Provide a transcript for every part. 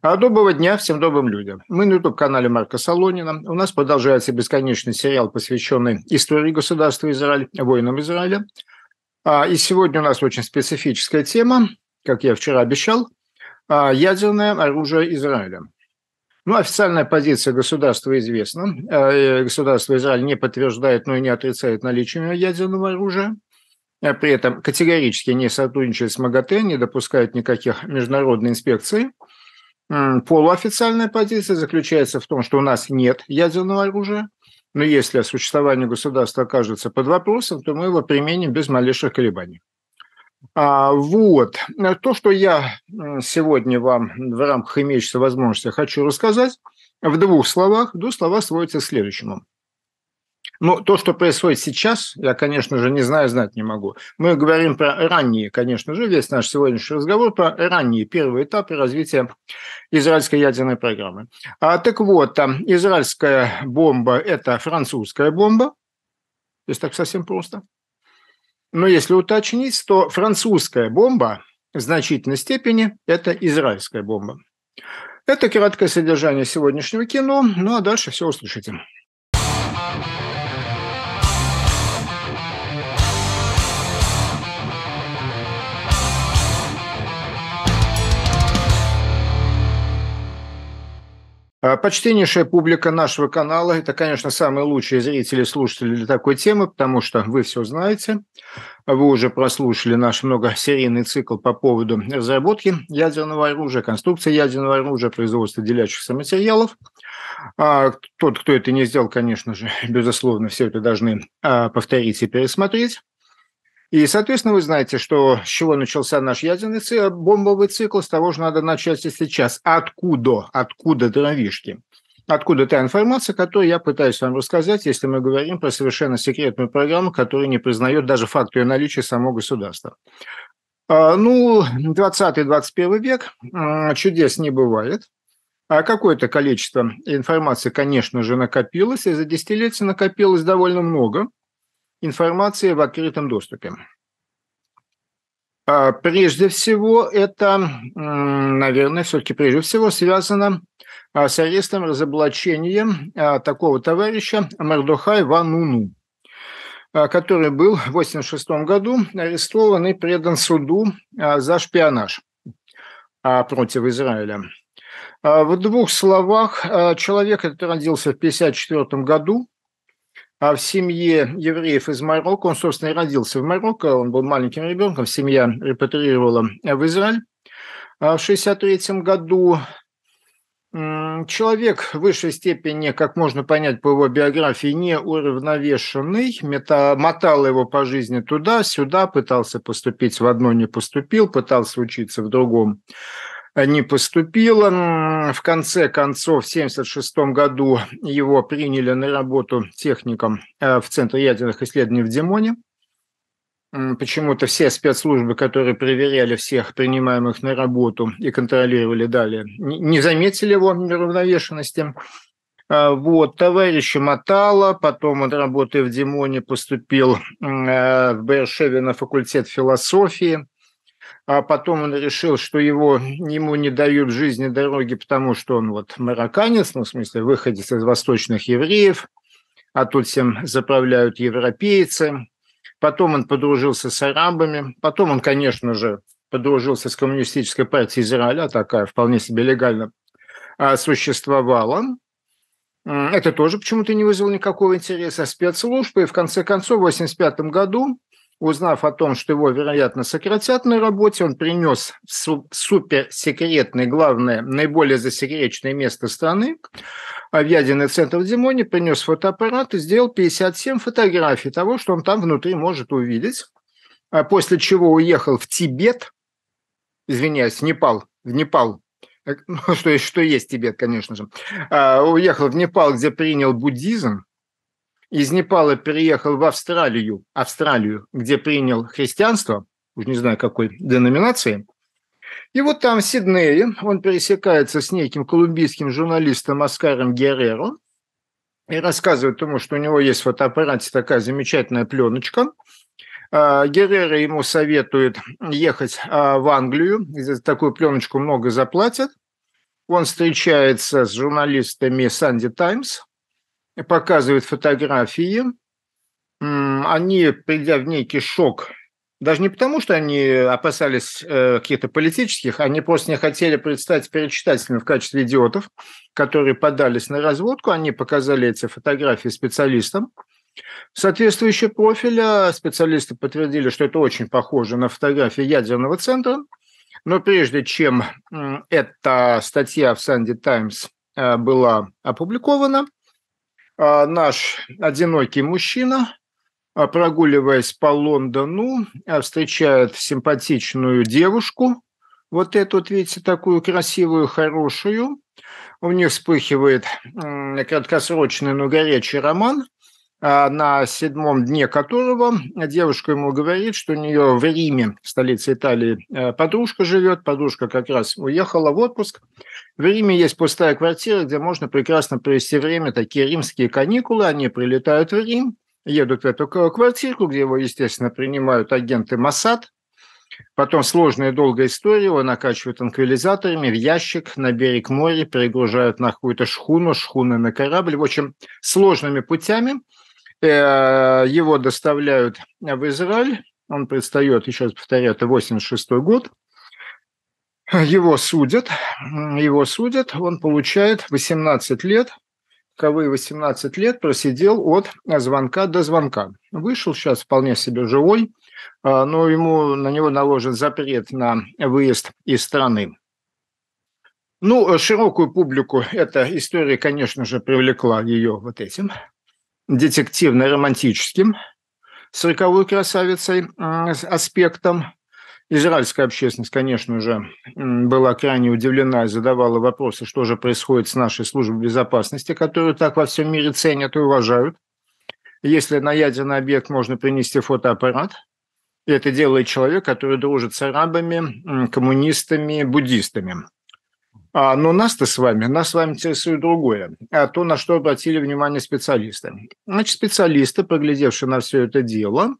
А доброго дня всем добрым людям. Мы на YouTube-канале Марка Солонина. У нас продолжается бесконечный сериал, посвященный истории государства Израиль, воинам Израиля. А, и сегодня у нас очень специфическая тема, как я вчера обещал, а, ядерное оружие Израиля. Ну, официальная позиция государства известна. Э, государство Израиль не подтверждает, но и не отрицает наличие ядерного оружия. При этом категорически не сотрудничает с МАГАТЭ, не допускает никаких международных инспекций – Полуофициальная позиция заключается в том, что у нас нет ядерного оружия, но если существование государства окажется под вопросом, то мы его применим без малейших колебаний. А, вот. То, что я сегодня вам в рамках имеющейся возможности хочу рассказать, в двух словах, двух слова сводится к следующему. Ну, то, что происходит сейчас, я, конечно же, не знаю, знать не могу. Мы говорим про ранние, конечно же, весь наш сегодняшний разговор про ранние первые этапы развития израильской ядерной программы. А, так вот, там израильская бомба – это французская бомба, то есть так совсем просто. Но если уточнить, то французская бомба в значительной степени – это израильская бомба. Это краткое содержание сегодняшнего кино, ну а дальше все услышите. А, почтеннейшая публика нашего канала – это, конечно, самые лучшие зрители и слушатели для такой темы, потому что вы все знаете. Вы уже прослушали наш многосерийный цикл по поводу разработки ядерного оружия, конструкции ядерного оружия, производства делящихся материалов. А, тот, кто это не сделал, конечно же, безусловно, все это должны а, повторить и пересмотреть. И, соответственно, вы знаете, что с чего начался наш ядерный цикл, бомбовый цикл, с того же надо начать и сейчас. Откуда? Откуда дровишки? Откуда та информация, которую я пытаюсь вам рассказать, если мы говорим про совершенно секретную программу, которая не признает даже факт ее наличия самого государства? А, ну, 20-21 век чудес не бывает. А какое-то количество информации, конечно же, накопилось, и за десятилетия накопилось довольно много информации в открытом доступе. А, прежде всего, это, наверное, все-таки прежде всего связано а, с арестом, разоблачением а, такого товарища Мардухай Вануну, который был в 1986 году арестован и предан суду за шпионаж против Израиля. В двух словах, человек этот родился в 1954 году, а в семье евреев из Марокко. Он, собственно, и родился в Марокко, он был маленьким ребенком, семья репатриировала в Израиль. А в 1963 году человек в высшей степени, как можно понять по его биографии, не уравновешенный, мета, мотал его по жизни туда-сюда, пытался поступить в одно, не поступил, пытался учиться в другом не поступило. В конце концов, в 1976 году его приняли на работу техником э, в Центр ядерных исследований в Димоне. Почему-то все спецслужбы, которые проверяли всех принимаемых на работу и контролировали далее, не заметили его неравновешенности. Э, вот, товарищ Матала. потом он, работая в Димоне, поступил э, в Бершеве на факультет философии – а потом он решил, что его, ему не дают жизни дороги, потому что он вот марокканец, ну, в смысле, выходец из восточных евреев, а тут всем заправляют европейцы. Потом он подружился с арабами, потом он, конечно же, подружился с коммунистической партией Израиля, такая вполне себе легально а, существовала. Это тоже почему-то не вызвало никакого интереса спецслужб. И в конце концов, в 1985 году Узнав о том, что его, вероятно, сократят на работе, он принес в суперсекретное, главное, наиболее засекреченное место страны, а в ядерный центр в Димоне, принес фотоаппарат и сделал 57 фотографий того, что он там внутри может увидеть. А после чего уехал в Тибет, извиняюсь, в Непал, в Непал, э, ну, что, что есть Тибет, конечно же, а, уехал в Непал, где принял буддизм, из Непала переехал в Австралию, Австралию, где принял христианство, уж не знаю какой деноминации. И вот там, в Сиднее, он пересекается с неким колумбийским журналистом Оскаром Герреро и рассказывает ему, что у него есть фотоаппарат фотоаппарате такая замечательная пленочка. Геррера ему советует ехать а, в Англию, за такую пленочку много заплатят. Он встречается с журналистами Санди Таймс, показывает фотографии. Они, придя в некий шок, даже не потому, что они опасались э, каких-то политических, они просто не хотели предстать перед читателями в качестве идиотов, которые подались на разводку. Они показали эти фотографии специалистам соответствующего профиля. Специалисты подтвердили, что это очень похоже на фотографии ядерного центра. Но прежде чем эта статья в Санди Таймс э, была опубликована – а, наш одинокий мужчина, а, прогуливаясь по Лондону, а, встречает симпатичную девушку, вот эту, вот, видите, такую красивую, хорошую. У них вспыхивает краткосрочный, но горячий роман. А, на седьмом дне которого девушка ему говорит, что у нее в Риме, столице Италии, э, подружка живет, подружка как раз уехала в отпуск. В Риме есть пустая квартира, где можно прекрасно провести время, такие римские каникулы, они прилетают в Рим, едут в эту квартирку, где его, естественно, принимают агенты Масад. Потом сложная и долгая история, его накачивают анквилизаторами в ящик на берег моря, перегружают на какую-то шхуну, шхуны на корабль. В общем, сложными путями – его доставляют в Израиль. Он предстает, еще раз повторяю, это 86 год. Его судят, его судят, он получает 18 лет, таковые 18 лет просидел от звонка до звонка. Вышел сейчас вполне себе живой, а, но ему на него наложен запрет на выезд из страны. Ну, широкую публику эта история, конечно же, привлекла ее вот этим детективно-романтическим, с «Роковой красавицей» аспектом. Израильская общественность, конечно же, была крайне удивлена и задавала вопросы, что же происходит с нашей службой безопасности, которую так во всем мире ценят и уважают. Если на ядерный объект можно принести фотоаппарат, это делает человек, который дружит с арабами, коммунистами, буддистами. А, но ну, нас-то с вами, нас с вами интересует другое, а то, на что обратили внимание специалисты. Значит, специалисты, поглядевшие на все это дело,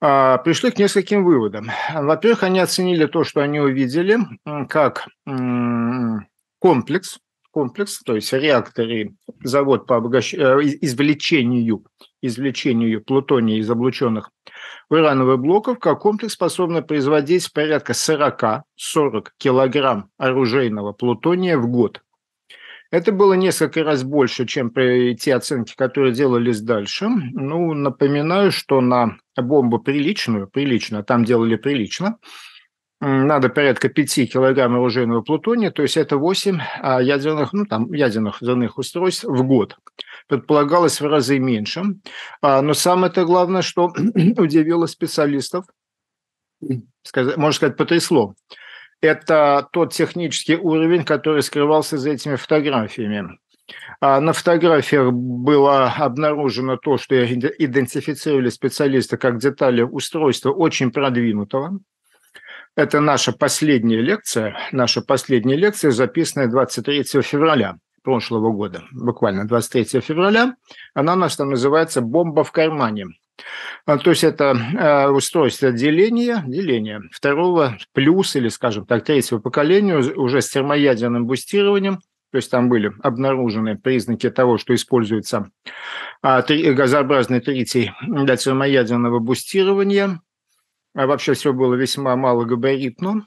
а, пришли к нескольким выводам. Во-первых, они оценили то, что они увидели, как комплекс, комплекс, то есть реакторы, завод по обогащ... Э, извлечению, извлечению плутония из облученных урановых блоков, как комплекс способна производить порядка 40-40 килограмм оружейного плутония в год. Это было несколько раз больше, чем при те оценки, которые делались дальше. Ну, напоминаю, что на бомбу приличную, прилично, там делали прилично, надо порядка 5 килограмм оружейного плутония, то есть это 8 а ядерных, ну, там, ядерных взрывных устройств в год предполагалось в разы меньше. А, но самое-то главное, что удивило специалистов, можно сказать, потрясло, это тот технический уровень, который скрывался за этими фотографиями. А, на фотографиях было обнаружено то, что идентифицировали специалисты как детали устройства очень продвинутого. Это наша последняя лекция, наша последняя лекция, записанная 23 февраля прошлого года, буквально 23 февраля. Она у нас там называется «Бомба в кармане». А, то есть это э, устройство деления, деления второго плюс или, скажем так, третьего поколения уже с термоядерным бустированием, то есть там были обнаружены признаки того, что используется а, газообразный тритий для термоядерного бустирования. А вообще все было весьма малогабаритно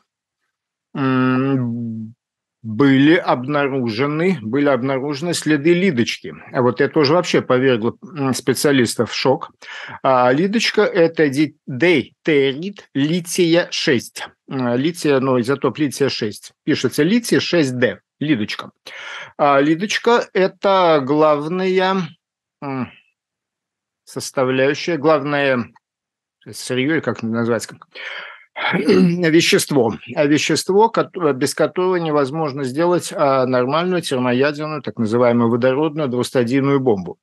были обнаружены, были обнаружены следы лидочки. Вот это уже вообще повергло специалистов в шок. А лидочка – это дейтерит лития-6. А, лития, ну, изотоп лития-6. Пишется литий-6D, лидочка. А лидочка – это главная составляющая, главная сырье, как назвать, Э, вещество, а вещество, без которого невозможно сделать а, нормальную термоядерную, так называемую водородную двустадийную бомбу.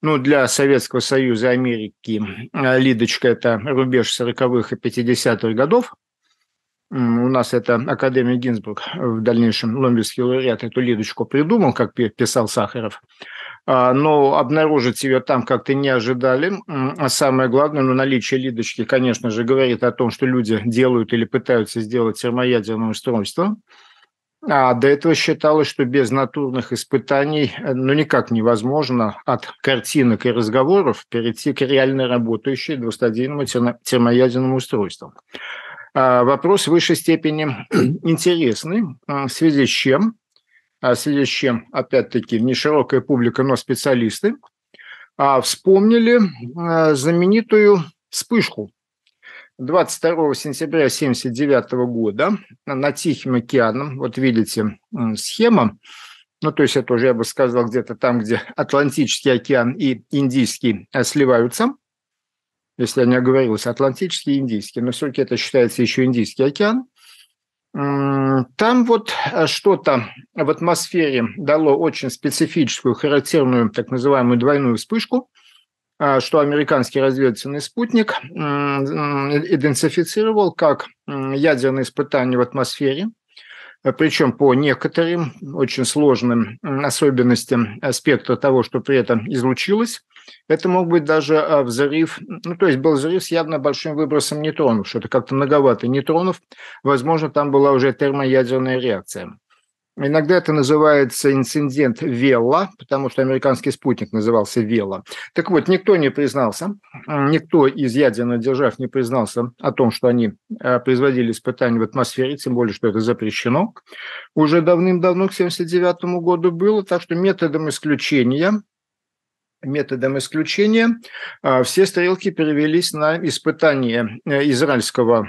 Ну, для Советского Союза Америки а, Лидочка – это рубеж 40-х и 50-х годов. У нас это Академия Гинзбург в дальнейшем Ломбельский лауреат эту Лидочку придумал, как писал Сахаров – а, но обнаружить ее там как-то не ожидали. А самое главное, ну, наличие лидочки, конечно же, говорит о том, что люди делают или пытаются сделать термоядерное устройство. А до этого считалось, что без натурных испытаний э, ну, никак невозможно от картинок и разговоров перейти к реально работающей двустадийному термоядерному устройству. А, вопрос в высшей степени интересный, в связи с чем а, следя опять-таки, не широкая публика, но специалисты, а, вспомнили а, знаменитую вспышку 22 сентября 1979 года на Тихим океаном, вот видите схема, ну, то есть это уже, я бы сказал, где-то там, где Атлантический океан и Индийский э, сливаются, если я не оговорился, Атлантический и Индийский, но все-таки это считается еще Индийский океан, там вот э, что-то в атмосфере дало очень специфическую, характерную так называемую двойную вспышку, а, что американский разведывательный спутник идентифицировал как ядерное испытание в атмосфере – а причем по некоторым очень сложным особенностям спектра того, что при этом излучилось. Это мог быть даже а, взрыв, ну то есть был взрыв с явно большим выбросом нейтронов, что-то как-то многовато нейтронов. Возможно, там была уже термоядерная реакция. Иногда это называется инцидент Вела, потому что американский спутник назывался Вела. Так вот, никто не признался, никто из ядерных держав не признался о том, что они э, производили испытания в атмосфере, тем более, что это запрещено. Уже давным-давно, к 1979 году было, так что методом исключения методом исключения а, все стрелки перевелись на испытание э, израильского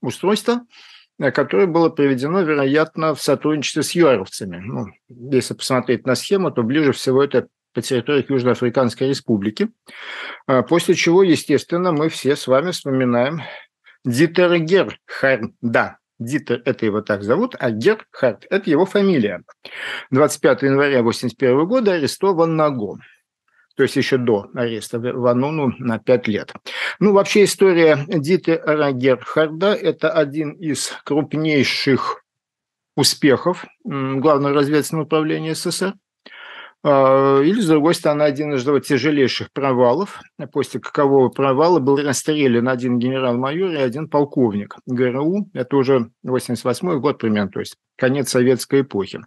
устройства – Э, которое было проведено, вероятно, в сотрудничестве с юаровцами. Ну, если посмотреть на схему, то ближе всего это по территории Южноафриканской Республики. А, после чего, естественно, мы все с вами вспоминаем Дитер Герхард. Да, Дитер – это его так зовут, а Герхард – это его фамилия. 25 января 1981 года арестован на Наго то есть еще до ареста Ванону на 5 лет. Ну, вообще история Диты Рагерхарда – это один из крупнейших успехов Главного разведывательного управления СССР. А, или, с другой стороны, один из тяжелейших провалов, после какового провала был расстрелян один генерал-майор и один полковник ГРУ. Это уже 88 год примерно, то есть конец советской эпохи.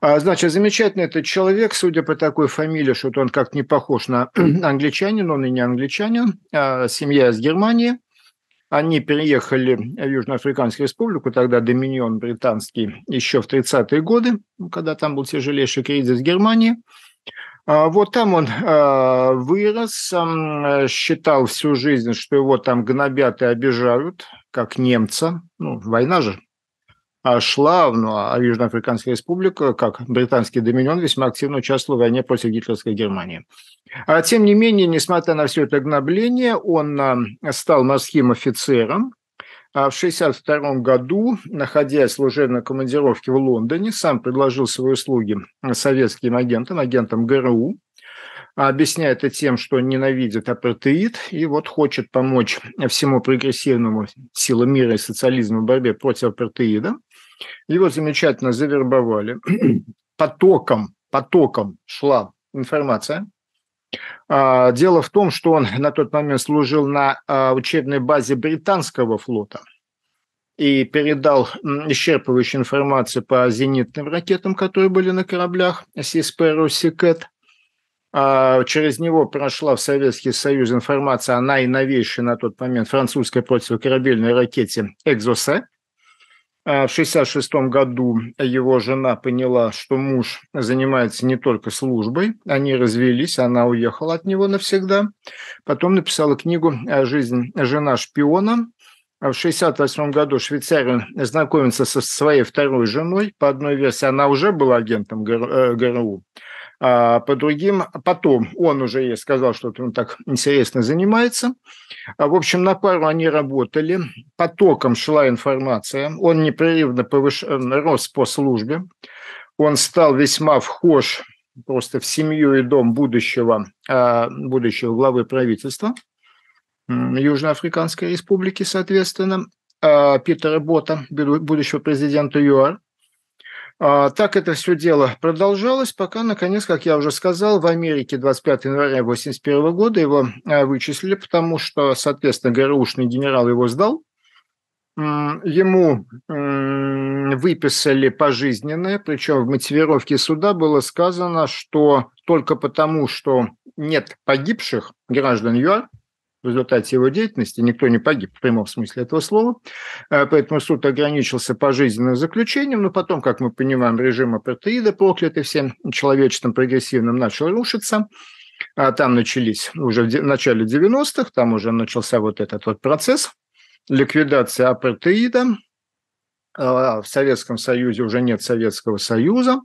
А, значит, замечательный этот человек, судя по такой фамилии, что он как-то не похож на англичанин, он и не англичанин, а, семья из Германии – они переехали в Южноафриканскую республику, тогда доминион британский, еще в 30-е годы, когда там был тяжелейший кризис в Германии. А, вот там он а, вырос, считал всю жизнь, что его там гнобят и обижают, как немца. Ну, война же, а шла, ну, а Южноафриканская республика, как британский доминион, весьма активно участвовала в войне против гитлерской Германии. А тем не менее, несмотря на все это гнобление, он а, стал морским офицером, а в 1962 году, находясь в служебной командировке в Лондоне, сам предложил свои услуги советским агентам, агентам ГРУ, а объясняя это тем, что ненавидит апартеид и вот хочет помочь всему прогрессивному силам мира и социализму в борьбе против апартеида. Его замечательно завербовали. Потоком, потоком шла информация. А, дело в том, что он на тот момент служил на а, учебной базе британского флота и передал исчерпывающую информацию по зенитным ракетам, которые были на кораблях Сиспер Сикет. А, через него прошла в Советский Союз информация о наиновейшей на тот момент французской противокорабельной ракете «Экзосе», а, в 1966 году его жена поняла, что муж занимается не только службой. Они развелись, она уехала от него навсегда. Потом написала книгу «Жизнь жена шпиона», а в 1968 году швейцарин знакомится со своей второй женой. По одной версии, она уже была агентом э, ГРУ. А, по другим. Потом он уже ей сказал, что он так интересно занимается. А, в общем, на пару они работали. Потоком шла информация. Он непрерывно повыш... рос по службе. Он стал весьма вхож просто в семью и дом будущего, а, будущего главы правительства Южноафриканской республики, соответственно, Питера Бота, будущего президента ЮАР. А, так это все дело продолжалось, пока, наконец, как я уже сказал, в Америке 25 января 1981 года его а, вычислили, потому что, соответственно, ГРУшный генерал его сдал. Ему выписали пожизненное, причем в мотивировке суда было сказано, что только потому, что нет погибших граждан ЮАР, в результате его деятельности, никто не погиб в прямом смысле этого слова, а, поэтому суд ограничился пожизненным заключением, но потом, как мы понимаем, режим апартеида, проклятый всем человечеством прогрессивным, начал рушиться, а там начались уже в начале 90-х, там уже начался вот этот вот процесс ликвидации апартеида, а, в Советском Союзе уже нет Советского Союза.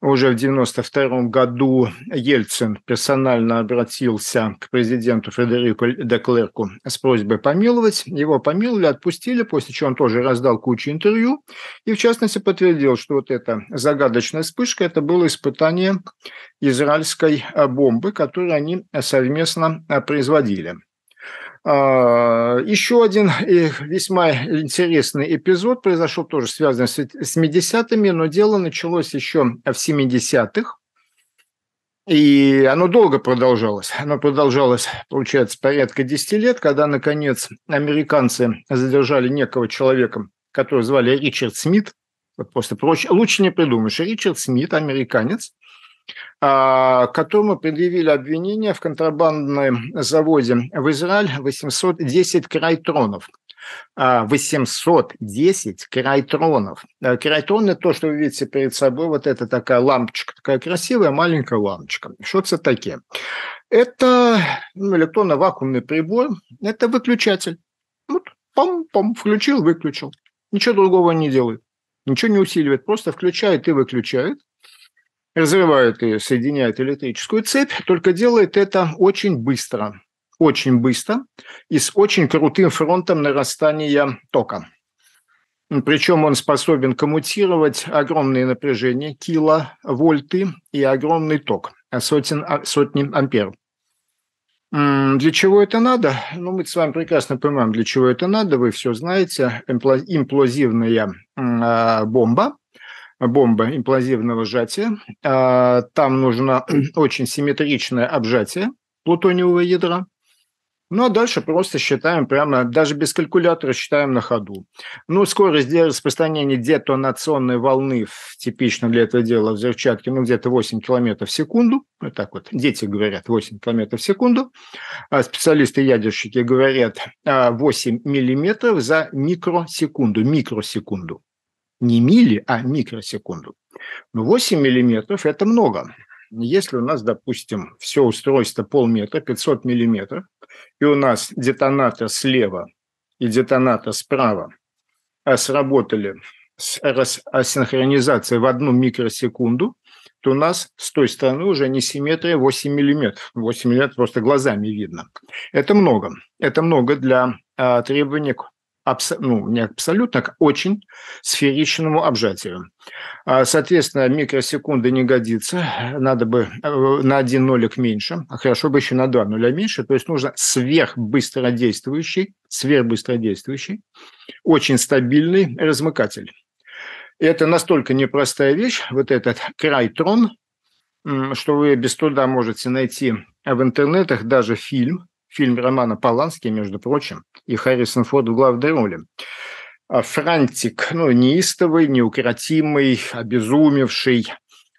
Уже в 1992 году Ельцин персонально обратился к президенту Фредерику Деклерку с просьбой помиловать. Его помиловали, отпустили, после чего он тоже раздал кучу интервью и, в частности, подтвердил, что вот эта загадочная вспышка – это было испытание израильской бомбы, которую они совместно а, производили. А, еще один э, весьма интересный эпизод произошел тоже связанный с 70-ми, но дело началось еще в 70-х. И оно долго продолжалось. Оно продолжалось, получается, порядка 10 лет, когда, наконец, американцы задержали некого человека, которого звали Ричард Смит. Вот просто проще. Лучше не придумаешь. Ричард Смит, американец, а, которому предъявили обвинение в контрабандном заводе в Израиль 810 крайтронов. 810 а, крайтронов. А, Крайтрон – это то, что вы видите перед собой, вот это такая лампочка, такая красивая маленькая лампочка. Что это такие? Это ну, электронно-вакуумный прибор, это выключатель. Вот, пам-пам, включил, выключил. Ничего другого не делает, ничего не усиливает, просто включает и выключает – развивает ее, соединяет электрическую цепь, только делает это очень быстро, очень быстро и с очень крутым фронтом нарастания тока. Причем он способен коммутировать огромные напряжения, киловольты и огромный ток, сотен, а, сотни ампер. Для чего это надо? Ну, мы с вами прекрасно понимаем, для чего это надо. Вы все знаете. Имплозивная а, бомба – бомба имплазивного сжатия. А, там нужно очень симметричное обжатие плутониевого ядра. Ну, а дальше просто считаем прямо, даже без калькулятора считаем на ходу. Ну, скорость для распространения детонационной волны в типично для этого дела взрывчатки, ну, где-то 8 километров в секунду. Ну, так вот, дети говорят 8 километров в секунду. А специалисты-ядерщики говорят 8 а, миллиметров за микросекунду, микросекунду не мили, а микросекунду. Но ну, 8 миллиметров – это много. Если у нас, допустим, все устройство полметра, 500 миллиметров, и у нас детонатор слева и детонатор справа а сработали с а синхронизацией в одну микросекунду, то у нас с той стороны уже не симметрия 8 миллиметров. 8 миллиметров просто глазами видно. Это много. Это много для а, требований. к абсо- ну, не абсолютно, а к очень сферичному обжатию. А, соответственно, микросекунды не годится, надо бы э, на один нолик меньше, а хорошо бы еще на два нуля меньше, то есть нужно сверхбыстродействующий, сверхбыстродействующий, очень стабильный размыкатель. Это настолько непростая вещь, вот этот крайтрон, что вы без труда можете найти в интернетах даже фильм, фильм Романа Полански, между прочим, и Харрисон Форд в главной роли. А Франтик, ну, неистовый, неукротимый, обезумевший.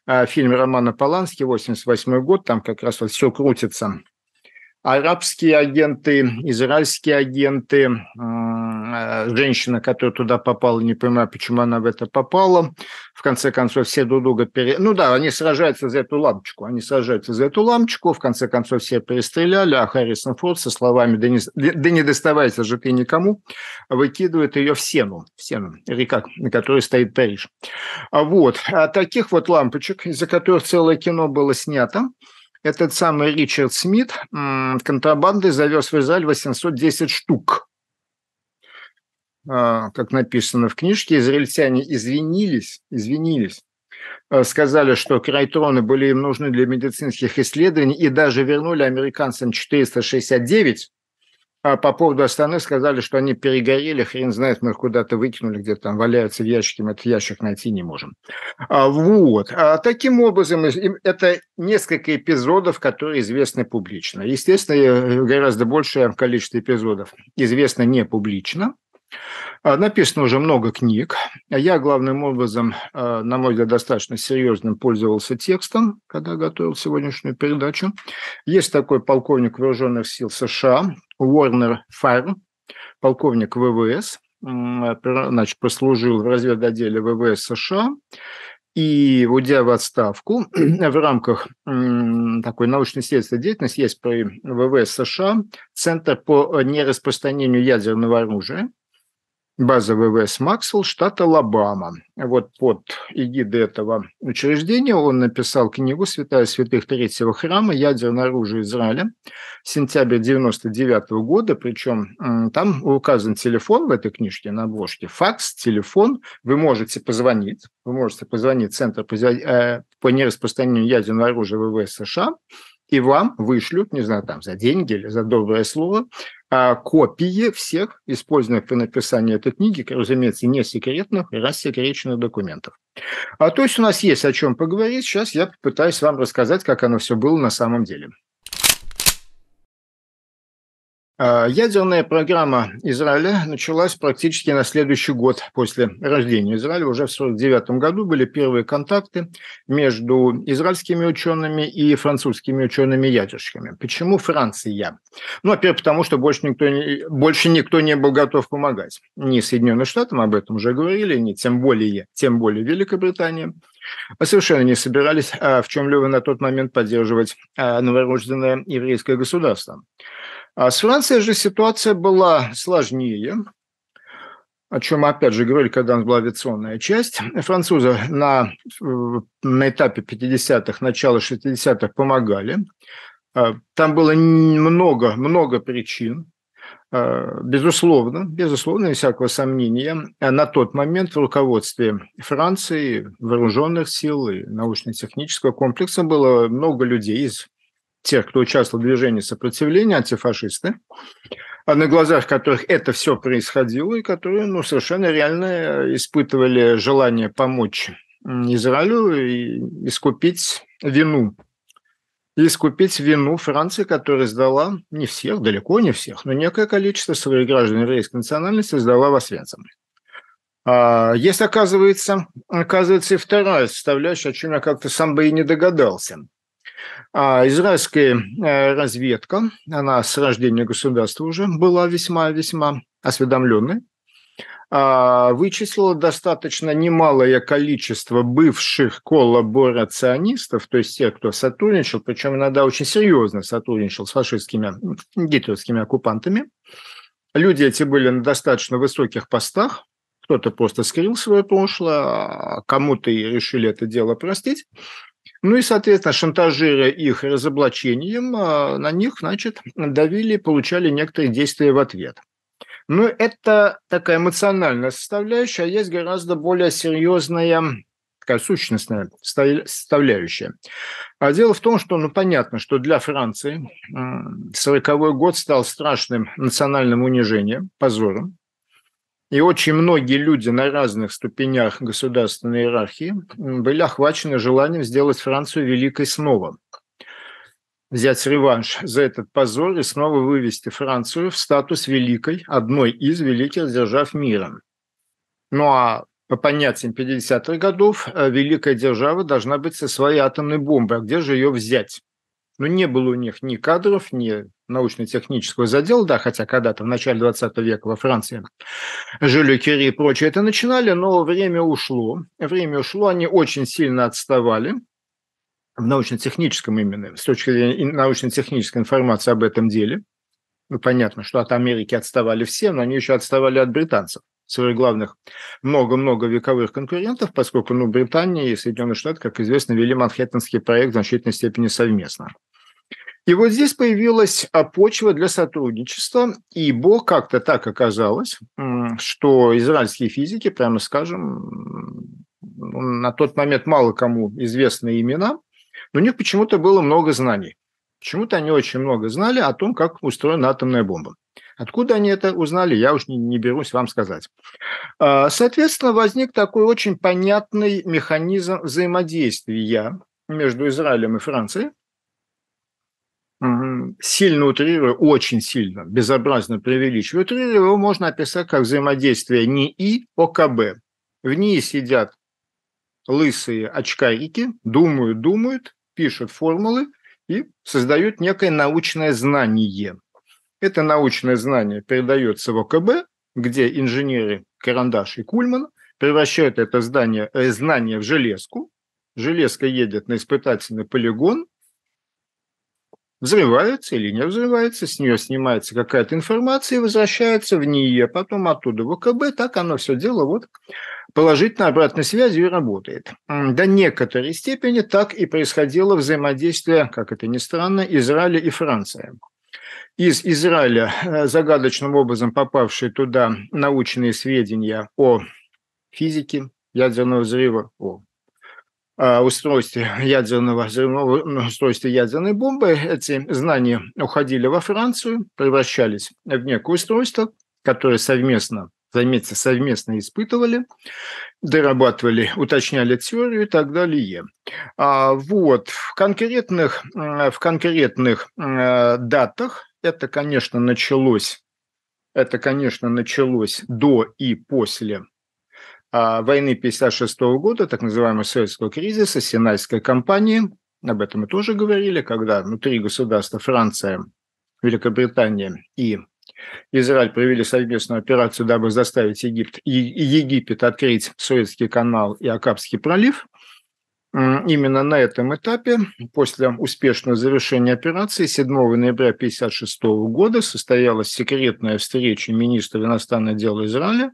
А фильм Романа Полански, 88 год, там как раз вот все крутится. Арабские агенты, израильские агенты, Э, женщина, которая туда попала, не понимаю, почему она в это попала. В конце концов, все друг друга... Пере... Ну да, они сражаются за эту лампочку. Они сражаются за эту лампочку. В конце концов, все перестреляли, а Харрисон Форд со словами «Да не, да не доставайся же ты никому» выкидывает ее в Сену. В Сену, река, на которой стоит Париж. А вот. А таких вот лампочек, из-за которых целое кино было снято, этот самый Ричард Смит контрабандой завез в Израиль 810 штук. А, как написано в книжке, израильтяне извинились, извинились, а, сказали, что крайтроны были им нужны для медицинских исследований и даже вернули американцам 469 а по поводу остальных сказали, что они перегорели, хрен знает, мы их куда-то выкинули, где-то там валяются в ящике, мы этот ящик найти не можем. А, вот. А, таким образом, это несколько эпизодов, которые известны публично. Естественно, э, гораздо большее количество эпизодов известно не публично, а, написано уже много книг. Я, главным образом, а, на мой взгляд, достаточно серьезным пользовался текстом, когда готовил сегодняшнюю передачу. Есть такой полковник вооруженных сил США Уорнер Фарм, полковник ВВС, значит, прослужил в разведотделе ВВС США. И, уйдя в отставку, в рамках такой научно-исследовательской деятельности есть при ВВС США Центр по э, нераспространению ядерного оружия база ВВС Максвелл штат Алабама. Вот под эгидой этого учреждения он написал книгу «Святая святых третьего храма. Ядерное оружие Израиля» сентябрь 99 -го года. Причем там указан телефон в этой книжке на обложке, факс, телефон. Вы можете позвонить, вы можете позвонить в Центр по э, нераспространению ядерного оружия ВВС США – и вам вышлют, не знаю, там, за деньги или за доброе слово, а, копии всех использованных при написании этой книги, разумеется, не секретных и рассекреченных документов. А, то есть у нас есть о чем поговорить. Сейчас я попытаюсь вам рассказать, как оно все было на самом деле. А, ядерная программа Израиля началась практически на следующий год после рождения Израиля. Уже в 1949 году были первые контакты между израильскими учеными и французскими учеными-ядерщиками. Почему Франция? Ну, во-первых, потому что больше никто, больше никто не был готов помогать. Ни Соединенным Штатам, об этом уже говорили, ни тем более, тем более Великобритания. Мы а совершенно не собирались а, в чем-либо на тот момент поддерживать новорожденное еврейское государство. А с Францией же ситуация была сложнее, о чем, опять же, говорили, когда у нас была авиационная часть. Французы на, на этапе 50-х, начала 60-х помогали. А, там было много, много причин. А, безусловно, безусловно, без всякого сомнения, а на тот момент в руководстве Франции, вооруженных сил и научно-технического комплекса было много людей из тех, кто участвовал в движении сопротивления, антифашисты, а на глазах которых это все происходило, и которые ну, совершенно реально э, испытывали желание помочь Израилю и искупить вину. искупить вину Франции, которая сдала не всех, далеко не всех, но некое количество своих граждан еврейской национальности сдала во Освенцим. А есть, оказывается, оказывается и вторая составляющая, о чем я как-то сам бы и не догадался – а, израильская э, разведка, она с рождения государства уже была весьма-весьма осведомленной, а, вычислила достаточно немалое количество бывших коллаборационистов, то есть тех, кто сотрудничал, причем иногда очень серьезно сотрудничал с фашистскими гитлеровскими оккупантами. Люди эти были на достаточно высоких постах, кто-то просто скрыл свое прошлое, а кому-то и решили это дело простить. Ну и, соответственно, шантажируя их разоблачением, а, на них, значит, давили, получали некоторые действия в ответ. Но ну, это такая эмоциональная составляющая, а есть гораздо более серьезная такая сущностная составляющая. А дело в том, что, ну, понятно, что для Франции 40-й год стал страшным национальным унижением, позором. И очень многие люди на разных ступенях государственной иерархии были охвачены желанием сделать Францию великой снова. Взять реванш за этот позор и снова вывести Францию в статус великой, одной из великих держав мира. Ну а по понятиям 50-х годов э, великая держава должна быть со своей атомной бомбой. А где же ее взять? Но ну, не было у них ни кадров, ни научно-технического задела, да, хотя когда-то в начале 20 века во Франции жили Кюри и прочее это начинали, но время ушло. Время ушло, они очень сильно отставали в научно-техническом именно, с точки зрения научно-технической информации об этом деле. Ну, понятно, что от Америки отставали все, но они еще отставали от британцев своих главных много-много вековых конкурентов, поскольку ну, Британия и Соединенные Штаты, как известно, вели Манхэттенский проект в значительной степени совместно. И вот здесь появилась а, почва для сотрудничества, ибо как-то так оказалось, что израильские физики, прямо скажем, ну, на тот момент мало кому известны имена, но у них почему-то было много знаний. Почему-то они очень много знали о том, как устроена атомная бомба. Откуда они это узнали, я уж не, не берусь вам сказать. А, соответственно, возник такой очень понятный механизм взаимодействия между Израилем и Францией. Сильно утрирую, очень сильно, безобразно преувеличиваю, утрирую, его можно описать как взаимодействие НИИ, а ОКБ. В НИИ сидят лысые очкарики, думают, думают, пишут формулы и создают некое научное знание – это научное знание передается в ОКБ, где инженеры Карандаш и Кульман превращают это здание, э, знание в железку. Железка едет на испытательный полигон, взрывается или не взрывается, с нее снимается какая-то информация и возвращается в нее. потом оттуда в ОКБ, так оно все дело вот положительно обратной связью и работает. До некоторой степени так и происходило взаимодействие, как это ни странно, Израиля и Франции из Израиля э, загадочным образом попавшие туда научные сведения о физике ядерного взрыва, о а, устройстве ядерного взрывного устройстве ядерной бомбы. Эти знания уходили во Францию, превращались в некое устройство, которое совместно заметьте, совместно испытывали, дорабатывали, уточняли теорию и так далее. А вот в конкретных, в конкретных датах это, конечно, началось, это, конечно, началось до и после а, войны 1956 года, так называемого советского кризиса, Синайской кампании. Об этом мы тоже говорили, когда внутри государства Франция, Великобритания и Израиль провели совместную операцию, дабы заставить Египет, Египет открыть Суэцкий канал и Акапский пролив. Именно на этом этапе, после успешного завершения операции 7 ноября 1956 года состоялась секретная встреча министра иностранных дел Израиля,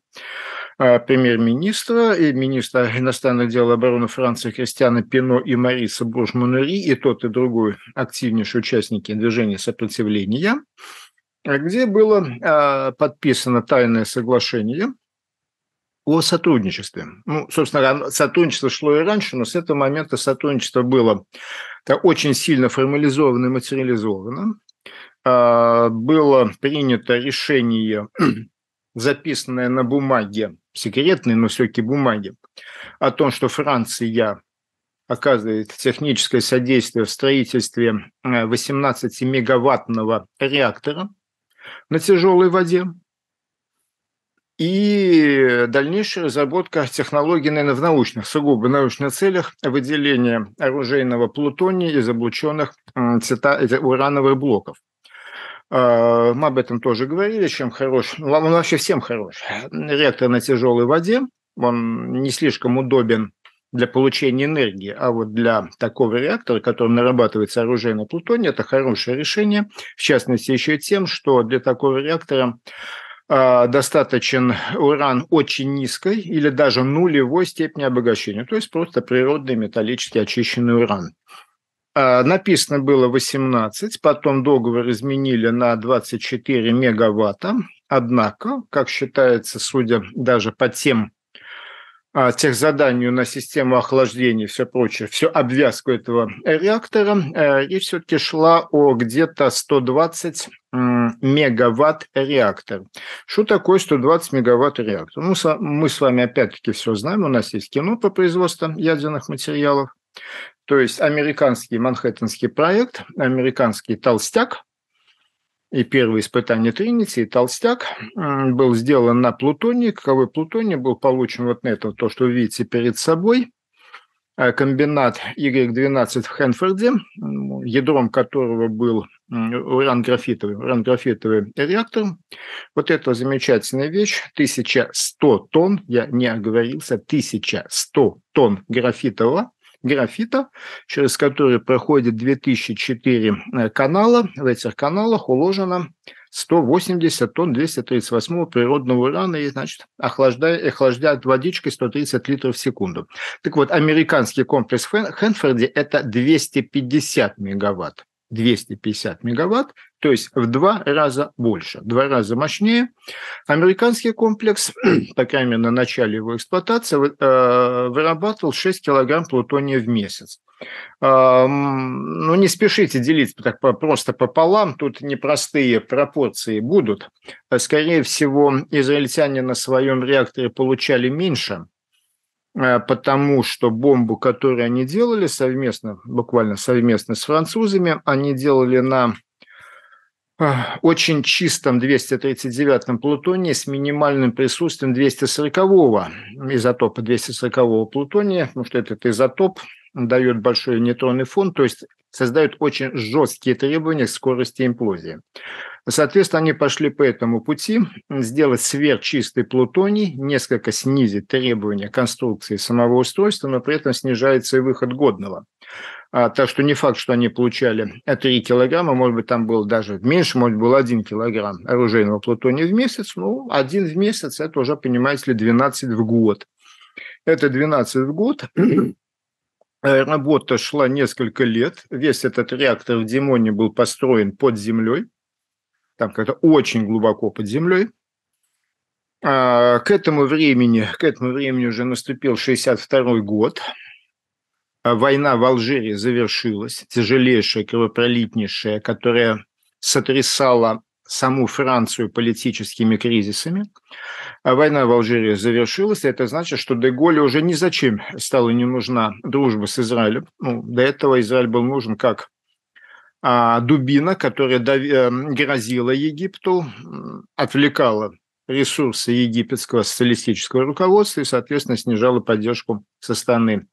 а, премьер-министра и министра иностранных дел обороны Франции Кристиана Пино и Мариса бурж и тот и другой активнейшие участники движения сопротивления. А где было а, подписано тайное соглашение о сотрудничестве. Ну, собственно, сотрудничество шло и раньше, но с этого момента сотрудничество было очень сильно формализовано и материализовано. А, было принято решение, записанное на бумаге, секретной, но все-таки бумаге, о том, что Франция оказывает техническое содействие в строительстве 18-мегаваттного реактора – на тяжелой воде. И дальнейшая разработка технологий, наверное, в научных, сугубо научных целях, выделение оружейного плутония из облученных цита, урановых блоков. А, мы об этом тоже говорили, чем хорош, он вообще всем хорош. Реактор на тяжелой воде, он не слишком удобен для получения энергии, а вот для такого реактора, которым нарабатывается оружие на плутоне, это хорошее решение, в частности еще и тем, что для такого реактора а, достаточен уран очень низкой или даже нулевой степени обогащения, то есть просто природный металлически очищенный уран. А, написано было 18, потом договор изменили на 24 мегаватта, однако, как считается, судя даже по тем а, тех заданию на систему охлаждения все прочее, всю обвязку этого э, реактора, и э, все-таки шла о где-то 120 мегаватт реактор. Что такое 120 мегаватт реактор? Ну, мы с вами опять-таки все знаем, у нас есть кино по производству ядерных материалов, то есть американский манхэттенский проект, американский толстяк, и первое испытание Тринити, толстяк был сделан на плутоне. Каковой плутоний был получен вот на этом, то, что вы видите перед собой, а, комбинат Y12 в Хэнфорде, ну, ядром которого был уран-графитовый, уран-графитовый реактор. Вот это замечательная вещь, 1100 тонн, я не оговорился, 1100 тонн графитового графита, через который проходит 2004 э, канала. В этих каналах уложено 180 тонн 238 природного урана и, значит, охлаждает, охлаждает водичкой 130 литров в секунду. Так вот, американский комплекс в Хэнфорде – это 250 мегаватт. 250 мегаватт, то есть в два раза больше, в два раза мощнее. Американский комплекс, по крайней мере, на начале его эксплуатации, э, вырабатывал 6 килограмм плутония в месяц. Ну, не спешите делить так просто пополам, тут непростые пропорции будут. Скорее всего, израильтяне на своем реакторе получали меньше, Э, потому что бомбу, которую они делали совместно, буквально совместно с французами, они делали на э, очень чистом 239-м плутоне с минимальным присутствием 240-го изотопа 240-го плутония, потому что этот изотоп дает большой нейтронный фон, то есть создают очень жесткие требования к скорости имплозии. Соответственно, они пошли по этому пути, сделать сверхчистый плутоний, несколько снизить требования конструкции самого устройства, но при этом снижается и выход годного. А, так что не факт, что они получали 3 килограмма, может быть, там было даже меньше, может, был 1 килограмм оружейного плутония в месяц. Ну, один в месяц – это уже, понимаете ли, 12 в год. Это 12 в год Работа шла несколько лет. Весь этот реактор в Димоне был построен под землей. Там как-то очень глубоко под землей. А к этому времени, к этому времени уже наступил 62 год. А, война в Алжире завершилась, тяжелейшая, кровопролитнейшая, которая сотрясала саму Францию политическими кризисами. А война в Алжире завершилась, и это значит, что Деголе уже ни зачем стала не нужна дружба с Израилем. Ну, до этого Израиль был нужен как а, дубина, которая э, грозила Египту, отвлекала ресурсы египетского социалистического руководства и, соответственно, снижала поддержку со стороны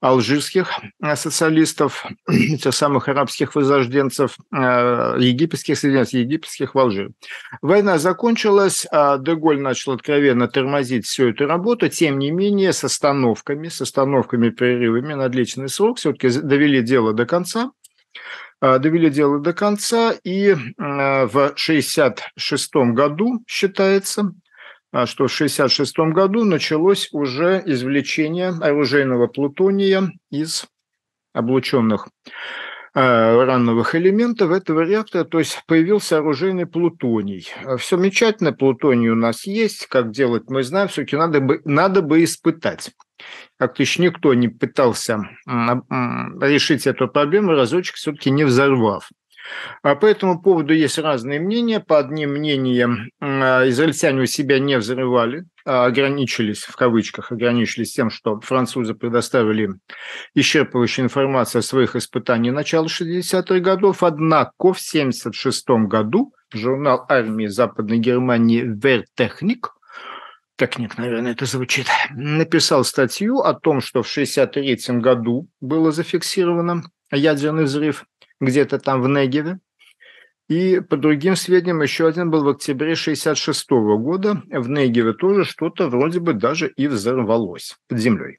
алжирских э, социалистов, тех самых арабских возрожденцев, э, египетских соединенцев, египетских в Алжире. Война закончилась, а Деголь начал откровенно тормозить всю эту работу, тем не менее с остановками, с остановками, перерывами на длительный срок, все-таки довели дело до конца, а, довели дело до конца, и э, в 1966 году, считается, а, что в 1966 году началось уже извлечение оружейного а, плутония из облученных а, рановых элементов этого реактора, то есть появился оружейный плутоний. Все замечательно, плутоний у нас есть, как делать мы знаем, все-таки надо бы, надо бы испытать. Как-то еще никто не пытался решить эту проблему, разочек все-таки не взорвав. А по этому поводу есть разные мнения. По одним мнениям, а, израильтяне у себя не взрывали, а ограничились, в кавычках, ограничились тем, что французы предоставили им исчерпывающую информацию о своих испытаниях начала 60-х годов. Однако в 1976 году журнал армии Западной Германии «Вертехник» Техник, наверное, это звучит, написал статью о том, что в 1963 году было зафиксировано ядерный взрыв где-то там в Негеве. И по другим сведениям, еще один был в октябре 66 года. В Негеве тоже что-то вроде бы даже и взорвалось под землей.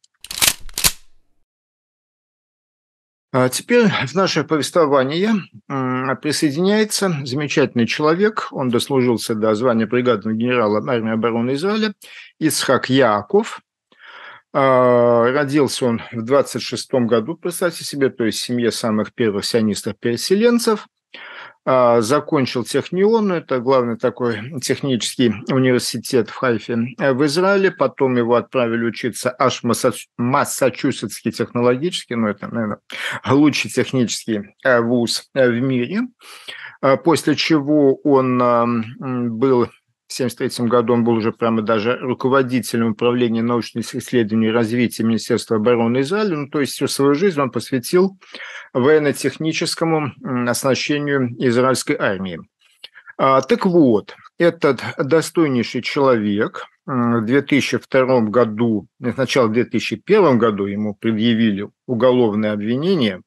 А теперь в наше повествование присоединяется замечательный человек, он дослужился до звания бригадного генерала армии обороны Израиля, Ицхак Яков. А, родился он в 26 году, представьте себе, то есть в семье самых первых сионистов-переселенцев. А, закончил технион, это главный такой технический университет в Хайфе э, в Израиле. Потом его отправили учиться аж в Массачусетский технологический, ну это, наверное, лучший технический э, вуз э, в мире. А, после чего он был 1973 году он был уже прямо даже руководителем управления научных исследований и развития Министерства обороны Израиля. Ну, то есть всю свою жизнь он посвятил военно-техническому оснащению израильской армии. А, так вот, этот достойнейший человек в 2002 году, сначала в 2001 году ему предъявили уголовное обвинение,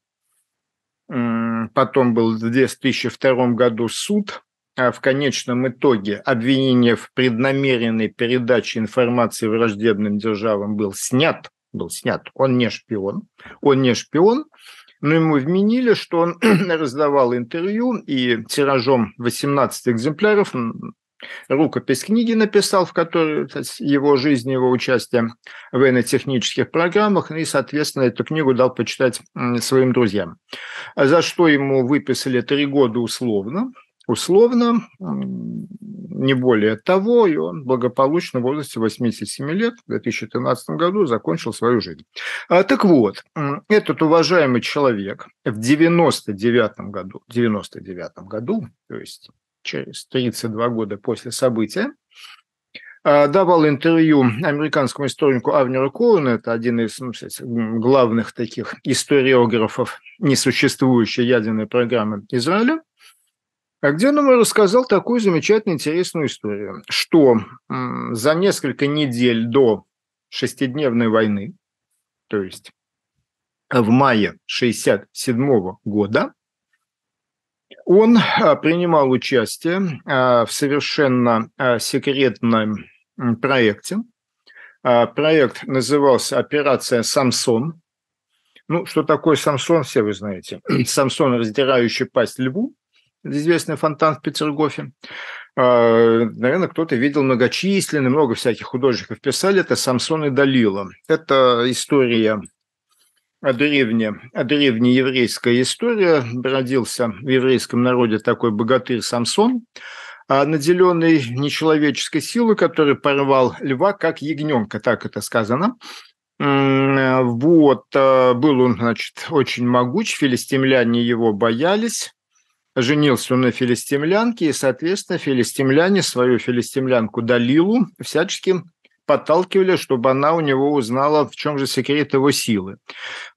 потом был в 2002 году суд – а в конечном итоге обвинение в преднамеренной передаче информации враждебным державам был снят, был снят. Он не шпион, он не шпион, но ему вменили, что он раздавал интервью и тиражом 18 экземпляров рукопись книги написал, в которой его жизнь, его участие в военно-технических программах, ну и, соответственно, эту книгу дал почитать своим друзьям. За что ему выписали три года условно, условно, не более того, и он благополучно в возрасте 87 лет в 2013 году закончил свою жизнь. А, так вот, этот уважаемый человек в 99 году, 99 году, то есть через 32 года после события, а, давал интервью американскому историку Авнеру Коуну, это один из ну, главных таких историографов несуществующей ядерной программы Израиля, а где он рассказал такую замечательную, интересную историю, что за несколько недель до шестидневной войны, то есть в мае 1967 года, он а, принимал участие а, в совершенно а, секретном проекте. Проект назывался «Операция Самсон». Ну, что такое Самсон, все вы знаете. Самсон, раздирающий пасть льву известный фонтан в Петергофе. А, Наверное, кто-то видел многочисленные, много всяких художников писали. Это Самсон и Далила. Это история о а, древне, о а, древне история. Родился в еврейском народе такой богатырь Самсон, наделенный нечеловеческой силой, который порвал льва как ягненка, так это сказано. Э, вот, был он, значит, очень могуч, филистимляне его боялись, женился на филистимлянке, и, соответственно, филистимляне свою филистимлянку Далилу всячески подталкивали, чтобы она у него узнала, в чем же секрет его силы.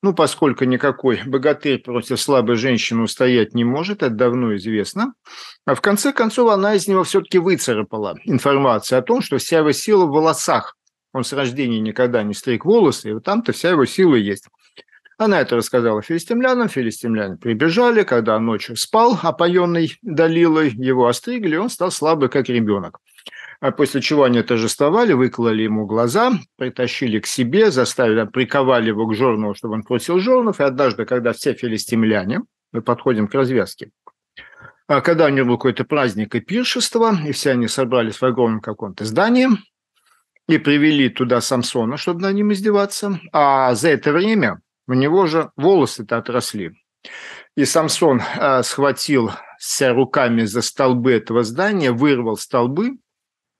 Ну, поскольку никакой богатырь против слабой женщины устоять не может, это давно известно, а в конце концов она из него все-таки выцарапала информацию о том, что вся его сила в волосах. Он с рождения никогда не стриг волосы, и вот там-то вся его сила есть. Она это рассказала филистимлянам, филистимляне прибежали, когда он ночью спал, опоенный Далилой, его остригли, он стал слабый, как ребенок. А после чего они торжествовали, выклали ему глаза, притащили к себе, заставили, приковали его к жернову, чтобы он крутил жернов, и однажды, когда все филистимляне, мы подходим к развязке, а когда у него был какой-то праздник и пиршество, и все они собрались в огромном каком-то здании, и привели туда Самсона, чтобы на ним издеваться. А за это время у него же волосы-то отросли. И Самсон э, а, схватился руками за столбы этого здания, вырвал столбы,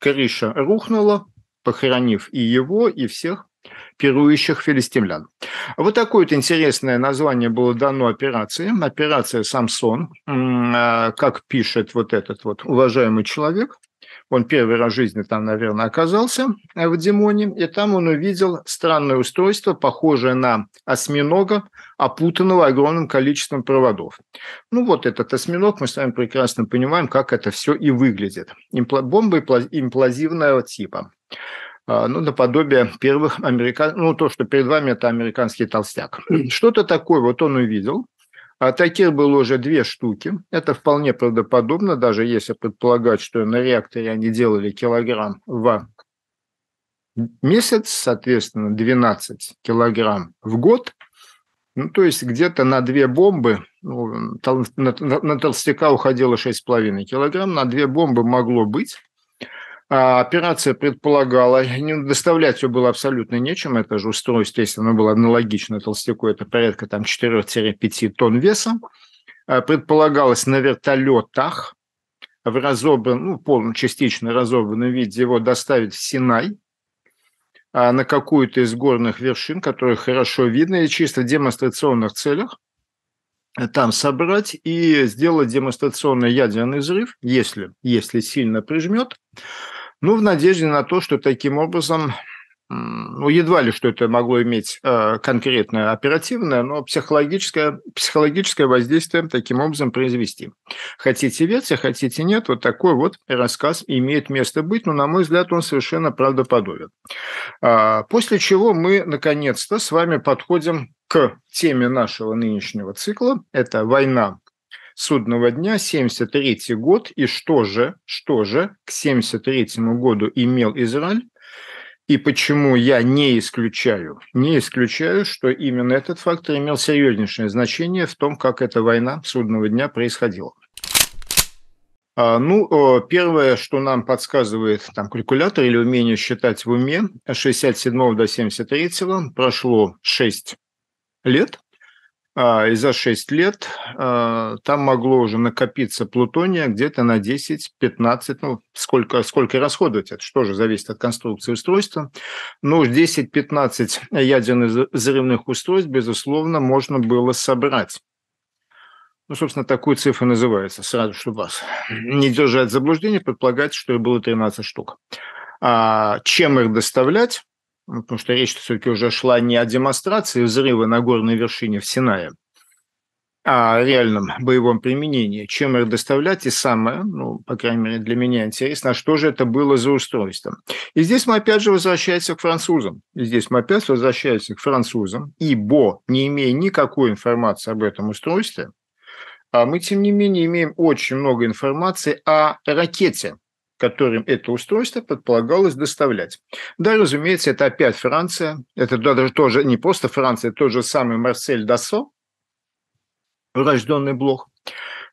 крыша рухнула, похоронив и его, и всех пирующих филистимлян. Вот такое вот интересное название было дано операции. Операция «Самсон», а, как пишет вот этот вот уважаемый человек – он первый раз в жизни там, наверное, оказался э, в Димоне, и там он увидел странное устройство, похожее на осьминога, опутанного огромным количеством проводов. Ну вот этот осьминог, мы с вами прекрасно понимаем, как это все и выглядит. Импл- бомба имплазивного типа а, ну, наподобие первых американ... ну, то, что перед вами, это американский толстяк. Что-то такое вот он увидел, а таких было уже две штуки. Это вполне правдоподобно, даже если предполагать, что на реакторе они делали килограмм в месяц, соответственно, 12 килограмм в год. Ну, то есть где-то на две бомбы, ну, на, на, на толстяка уходило 6,5 килограмм, на две бомбы могло быть а операция предполагала, не доставлять все было абсолютно нечем, это же устройство, естественно оно было аналогично толстяку, это порядка там 4-5 тонн веса. А предполагалось на вертолетах в разобранном, ну, полном, частично разобранном виде его доставить в Синай, а на какую-то из горных вершин, которые хорошо видно, и чисто в демонстрационных целях там собрать и сделать демонстрационный ядерный взрыв, если, если сильно прижмет. Ну, в надежде на то, что таким образом ну, едва ли что это могло иметь э, конкретное оперативное, но психологическое, психологическое воздействие таким образом произвести. Хотите верьте, хотите нет, вот такой вот рассказ имеет место быть, но, на мой взгляд, он совершенно правдоподобен. А, после чего мы, наконец-то, с вами подходим к теме нашего нынешнего цикла. Это война судного дня, 73 год, и что же, что же к 73 году имел Израиль, и почему я не исключаю, не исключаю, что именно этот фактор имел серьезнейшее значение в том, как эта война судного дня происходила. А, ну, первое, что нам подсказывает там калькулятор или умение считать в уме, с 67 до 73 прошло 6 лет, а, и за 6 лет а, там могло уже накопиться плутония где-то на 10-15, ну, сколько, сколько расходовать, это что же зависит от конструкции устройства. Ну, 10-15 ядерных взрывных устройств, безусловно, можно было собрать. Ну, собственно, такую цифру называется, сразу, чтобы вас не держать заблуждение заблуждении, предполагать, что их было 13 штук. А чем их доставлять? Ну, потому что речь все-таки уже шла не о демонстрации взрыва на горной вершине в Синае, а о реальном боевом применении, чем их доставлять, и самое, ну, по крайней мере, для меня интересно, а что же это было за устройство. И здесь мы опять же возвращаемся к французам. И здесь мы опять возвращаемся к французам, ибо, не имея никакой информации об этом устройстве, а мы, тем не менее, имеем очень много информации о ракете, которым это устройство предполагалось доставлять. Да, разумеется, это опять Франция. Это даже тоже не просто Франция, это тот же самый Марсель Дасо, врожденный блок.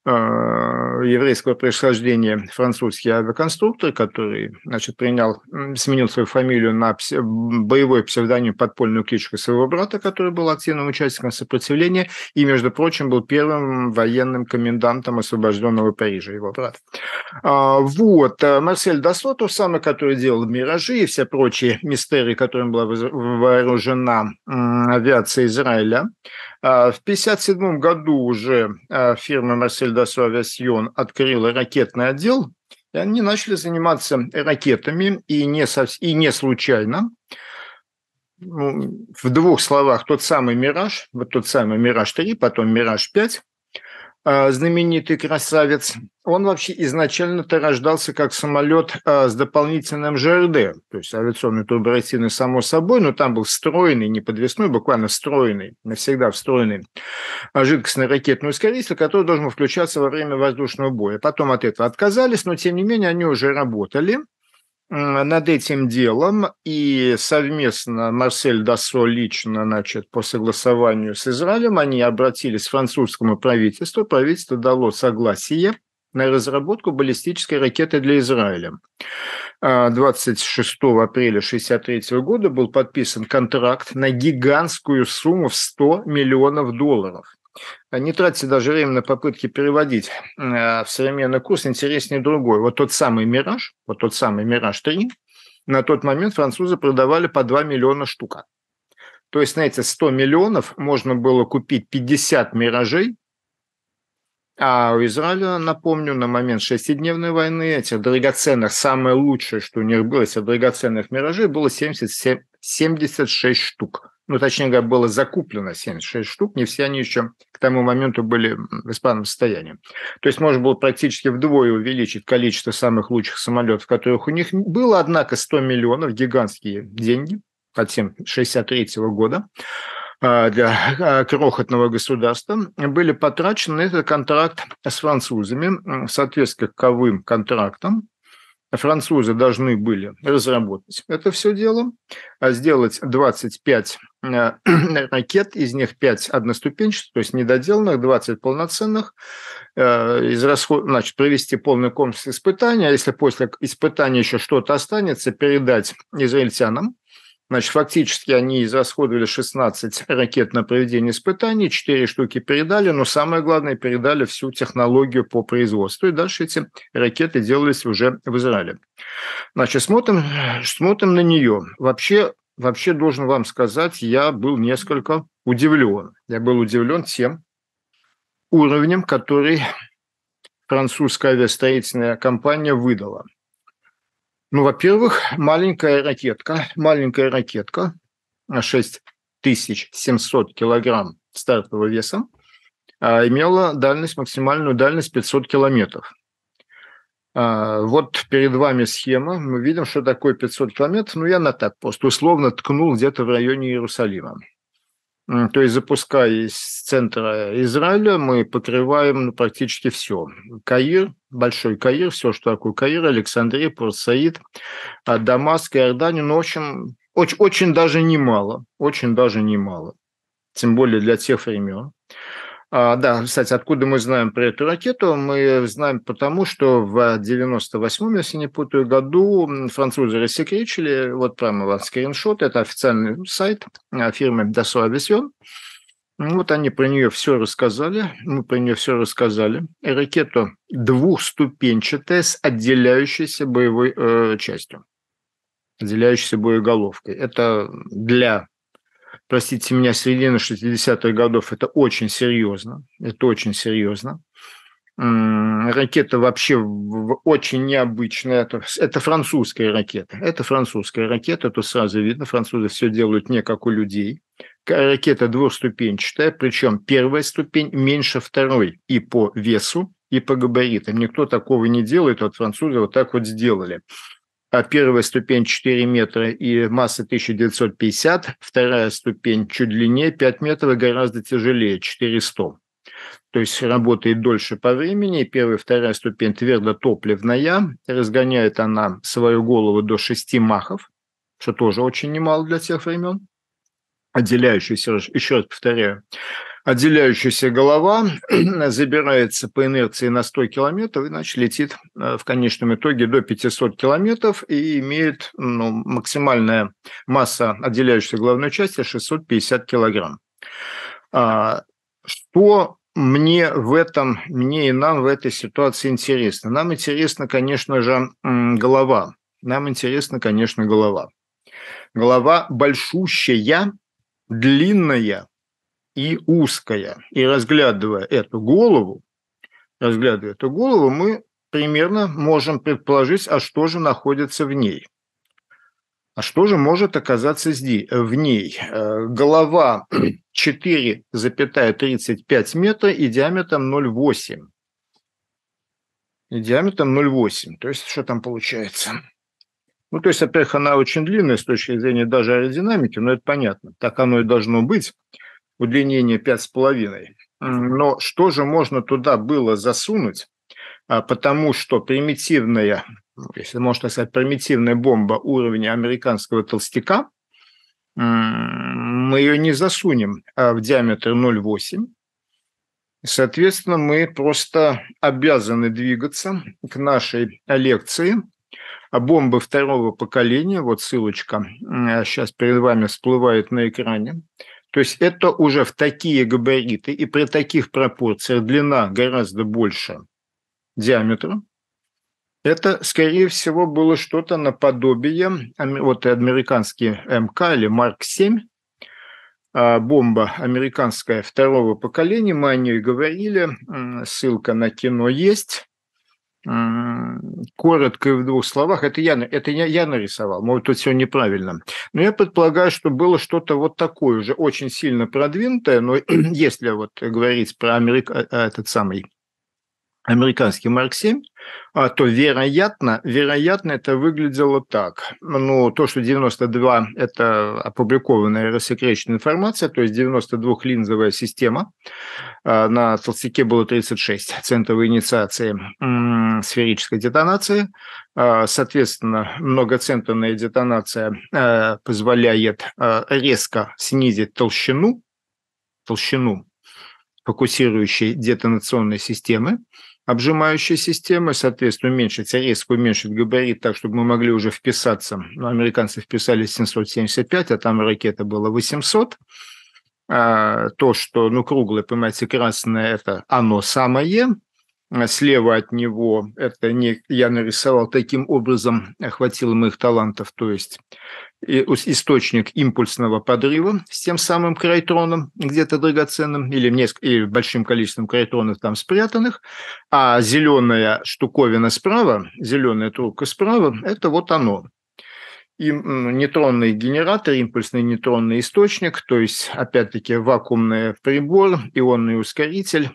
Э, еврейского происхождения французский авиаконструктор, который значит, принял, сменил свою фамилию на псе, боевой псевдоним подпольную кличку своего брата, который был активным участником сопротивления и, между прочим, был первым военным комендантом освобожденного Парижа, его брат. А, вот. Э, Марсель Досотов, самый, который делал «Миражи» и все прочие мистерии, которым была вооружена авиация Израиля – а, в 1957 году уже а, фирма Марсель Дасу Авиасьон открыла ракетный отдел, и они начали заниматься ракетами, и не, сов... и не случайно. Ну, в двух словах, тот самый «Мираж», вот тот самый «Мираж-3», потом «Мираж-5», Э, знаменитый красавец, он вообще изначально-то рождался как самолет э, с дополнительным ЖРД, то есть авиационный турборотивный само собой, но там был встроенный, не подвесной, буквально встроенный, навсегда встроенный э, жидкостный ракетный ускоритель, который должен был включаться во время воздушного боя. Потом от этого отказались, но тем не менее они уже работали – над этим делом, и совместно Марсель Дассо лично, значит, по согласованию с Израилем, они обратились к французскому правительству, правительство дало согласие на разработку баллистической ракеты для Израиля. 26 а, апреля 1963 года был подписан контракт на гигантскую сумму в 100 миллионов долларов. А не тратьте даже время на попытки переводить а, в современный курс, интереснее другой. Вот тот самый «Мираж», вот тот самый «Мираж 3», на тот момент французы продавали по 2 миллиона штук. То есть на эти 100 миллионов можно было купить 50 «Миражей», а у Израиля, напомню, на момент шестидневной войны этих драгоценных, самое лучшее, что у них было, этих драгоценных «Миражей» было 77, 76 штук ну, точнее говоря, было закуплено 76 штук, не все они еще к тому моменту были в исправном состоянии. То есть можно было практически вдвое увеличить количество самых лучших самолетов, которых у них было, однако 100 миллионов, гигантские деньги, от 63 года а, для а, крохотного государства, были потрачены, на этот контракт с французами в соответствии с контрактом, французы должны были разработать это все дело, а сделать 25 э, ракет, из них 5 одноступенчатых, то есть недоделанных, 20 полноценных, э, израсход... значит, провести полный комплекс испытаний, а если после испытания еще что-то останется, передать израильтянам, Значит, фактически они израсходовали 16 ракет на проведение испытаний, 4 штуки передали, но самое главное, передали всю технологию по производству. И дальше эти ракеты делались уже в Израиле. Значит, смотрим, смотрим на нее. Вообще, вообще должен вам сказать, я был несколько удивлен. Я был удивлен тем уровнем, который французская авиастроительная компания выдала – ну, во-первых, маленькая ракетка, маленькая ракетка 6700 килограмм стартового веса а, имела дальность, максимальную дальность 500 километров. А, вот перед вами схема. Мы видим, что такое 500 километров. Ну, я на так просто условно ткнул где-то в районе Иерусалима. То есть, запуская из центра Израиля, мы покрываем ну, практически все. Каир, Большой Каир, все, что такое Каир, Александрия, Порт-Саид, а Дамаск, Иордания, но ну, очень, очень, очень даже немало, очень даже немало, тем более для тех времен. А, да, кстати, откуда мы знаем про эту ракету? Мы знаем потому, что в 98-м, если не путаю, году французы рассекречили, вот прямо вот скриншот, это официальный сайт а, фирмы Dassault Aviation, ну, вот они про нее все рассказали, мы про нее все рассказали. Ракета двухступенчатая с отделяющейся боевой э, частью, отделяющейся боеголовкой. Это для, простите меня, середины 60-х годов это очень серьезно, это очень серьезно ракета вообще очень необычная. Это, это французская ракета. Это французская ракета, Тут сразу видно, французы все делают не как у людей. Ракета двухступенчатая, причем первая ступень меньше второй и по весу, и по габаритам. Никто такого не делает, вот французы вот так вот сделали. А первая ступень 4 метра и масса 1950, вторая ступень чуть длиннее 5 метров и гораздо тяжелее, 400 то есть работает дольше по времени. Первая и вторая ступень твердо топливная. Разгоняет она свою голову до 6 махов, что тоже очень немало для тех времен. Отделяющаяся, еще раз повторяю, отделяющаяся голова забирается по инерции на 100 километров, иначе летит э, в конечном итоге до 500 километров и имеет ну, максимальная масса отделяющейся головной части 650 килограмм. А, что мне в этом, мне и нам в этой ситуации интересно? Нам интересно, конечно же, голова. Нам интересно, конечно, голова. Голова большущая, длинная и узкая. И разглядывая эту голову, разглядывая эту голову, мы примерно можем предположить, а что же находится в ней – а что же может оказаться здесь, э, в ней? Э, голова 4,35 метра и диаметром 0,8. И диаметром 0,8. То есть, что там получается? Ну, то есть, во-первых, она очень длинная с точки зрения даже аэродинамики, но это понятно. Так оно и должно быть. Удлинение 5,5. Но что же можно туда было засунуть? А, потому что примитивная если можно сказать, примитивная бомба уровня американского толстяка, мы ее не засунем а в диаметр 0,8. Соответственно, мы просто обязаны двигаться к нашей лекции а бомбы второго поколения. Вот ссылочка сейчас перед вами всплывает на экране. То есть это уже в такие габариты и при таких пропорциях длина гораздо больше диаметра. Это, скорее всего, было что-то наподобие, вот американский МК или Марк-7, а, бомба американская второго поколения, мы о ней говорили, ссылка на кино есть. Коротко и в двух словах, это я, это я, я нарисовал, может, тут все неправильно. Но я предполагаю, что было что-то вот такое уже очень сильно продвинутое, но если вот говорить про Америка, э, этот самый американский Марк 7, а то вероятно, вероятно это выглядело так. Ну, то, что 92 – это опубликованная рассекреченная информация, то есть 92-линзовая система. А, на толстяке было 36 центовой инициации сферической детонации. А, соответственно, многоцентовая детонация позволяет резко снизить толщину, толщину фокусирующей детонационной системы обжимающая система, соответственно, уменьшится, резко уменьшит габарит так, чтобы мы могли уже вписаться. Ну, американцы вписались 775, а там ракета была 800. А, то, что, ну, круглое, понимаете, красное, это оно самое – Э, слева от него, это не я нарисовал таким образом, хватило моих талантов, то есть источник импульсного подрыва с тем самым крайтроном где-то драгоценным или неск... или большим количеством крайтронов там спрятанных, а зеленая штуковина справа, зеленая трубка справа, это вот оно, и нейтронный генератор, импульсный нейтронный источник, то есть, опять-таки, вакуумный прибор, ионный ускоритель,